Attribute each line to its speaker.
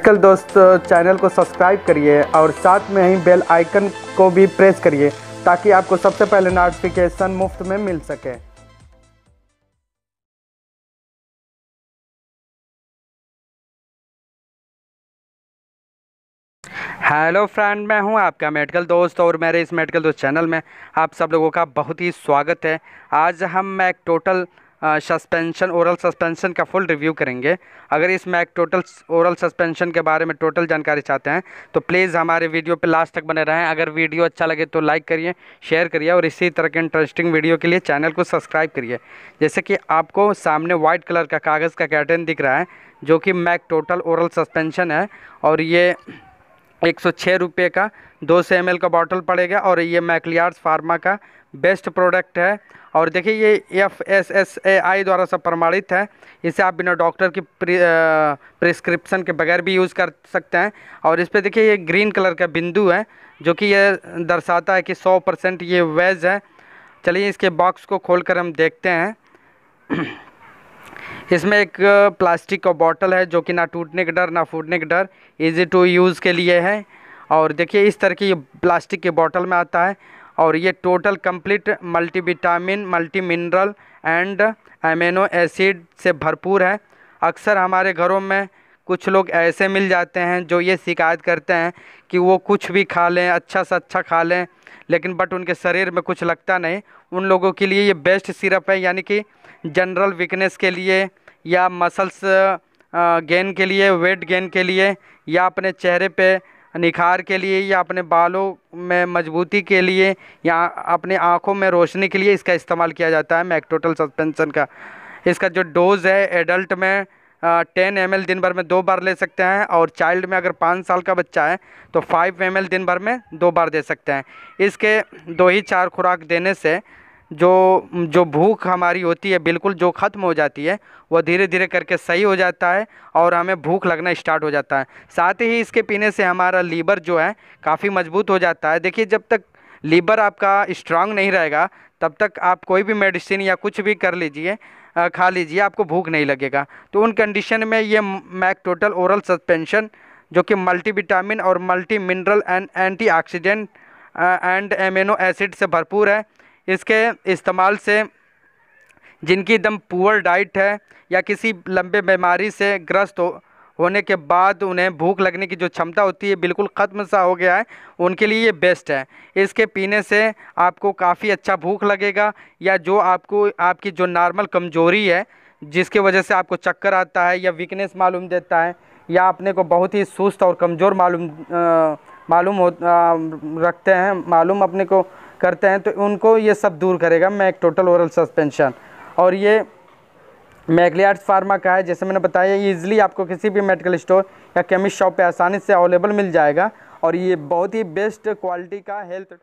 Speaker 1: medical दोस्त channel को subscribe करिए और साथ में ही बेल आइकन को भी प्रेस करिए ताकि आपको सबसे पहले नोटिफिकेशन मुफ्त में मिल सके हेलो फ्रेंड मैं हूं आपका मेडिकल दोस्त और मेरे इस मेडिकल दोस्त चैनल में आप सब लोगों का बहुत ही स्वागत है आज हम एक टोटल सस्पेंशन ओरल सस्पेंशन का फुल रिव्यू करेंगे अगर इस मैक टोटल ओरल सस्पेंशन के बारे में टोटल जानकारी चाहते हैं तो प्लीज़ हमारे वीडियो पर लास्ट तक बने रहें अगर वीडियो अच्छा लगे तो लाइक करिए शेयर करिए और इसी तरह के इंटरेस्टिंग वीडियो के लिए चैनल को सब्सक्राइब करिए जैसे कि आपको सामने वाइट कलर का कागज़ का कैटर्न दिख रहा है जो कि मैक टोटल ओरल सस्पेंशन है और ये एक सौ छः रुपये का दो सौ एम का बॉटल पड़ेगा और ये मैकलियार्स फार्मा का बेस्ट प्रोडक्ट है और देखिए ये F S S A I द्वारा सब प्रमाणित है इसे आप बिना डॉक्टर की प्रिस्क्रिप्शन के बगैर भी यूज़ कर सकते हैं और इस पर देखिए ये ग्रीन कलर का बिंदु है जो कि ये दर्शाता है कि सौ परसेंट ये वेज है चलिए इसके बॉक्स को खोल कर हम देखते हैं इसमें एक प्लास्टिक का बॉटल है जो कि ना टूटने का डर ना फूटने का डर इजी टू यूज़ के लिए है और देखिए इस तरह की ये प्लास्टिक के बॉटल में आता है और ये total complete vitamin multi mineral and amino acid से भरपूर है अक्सर हमारे घरों में कुछ लोग ऐसे मिल जाते हैं जो ये शिकायत करते हैं कि वो कुछ भी खा लें अच्छा से अच्छा खा लें लेकिन बट उनके शरीर में कुछ लगता नहीं उन लोगों के लिए ये बेस्ट सिरप है यानी कि जनरल वीकनेस के लिए या मसल्स गेन के लिए वेट गेन के लिए या अपने चेहरे पे निखार के लिए या अपने बालों में मजबूती के लिए या अपने आँखों में रोशनी के लिए इसका इस्तेमाल किया जाता है मैक्टोटल सस्पेंसन का इसका जो डोज़ है एडल्ट में टेन एम दिन भर में दो बार ले सकते हैं और चाइल्ड में अगर पाँच साल का बच्चा है तो फाइव एम दिन भर में दो बार दे सकते हैं इसके दो ही चार खुराक देने से जो जो भूख हमारी होती है बिल्कुल जो ख़त्म हो जाती है वह धीरे धीरे करके सही हो जाता है और हमें भूख लगना स्टार्ट हो जाता है साथ ही इसके पीने से हमारा लीवर जो है काफ़ी मजबूत हो जाता है देखिए जब तक लीवर आपका स्ट्रांग नहीं रहेगा तब तक आप कोई भी मेडिसिन या कुछ भी कर लीजिए खा लीजिए आपको भूख नहीं लगेगा तो उन कंडीशन में ये मैक टोटल ओरल सस्पेंशन जो कि मल्टी विटामिन और multi mineral and antioxidant and amino acid से भरपूर है इसके इस्तेमाल से जिनकी एकदम पुअर डाइट है या किसी लंबे बीमारी से ग्रस्त हो होने के बाद उन्हें भूख लगने की जो क्षमता होती है बिल्कुल ख़त्म सा हो गया है उनके लिए ये बेस्ट है इसके पीने से आपको काफ़ी अच्छा भूख लगेगा या जो आपको आपकी जो नॉर्मल कमजोरी है जिसके वजह से आपको चक्कर आता है या वीकनेस मालूम देता है या अपने को बहुत ही सुस्त और कमज़ोर मालूम मालूम हो आ, रखते हैं मालूम अपने को करते हैं तो उनको ये सब दूर करेगा मैं एक टोटल ओरल सस्पेंशन और ये मैगलियार्स फार्मा का है जैसे मैंने बताया ये इजीली आपको किसी भी मेडिकल स्टोर या केमिस्ट शॉप पे आसानी से अवेलेबल मिल जाएगा और ये बहुत ही बेस्ट क्वालिटी का हेल्थ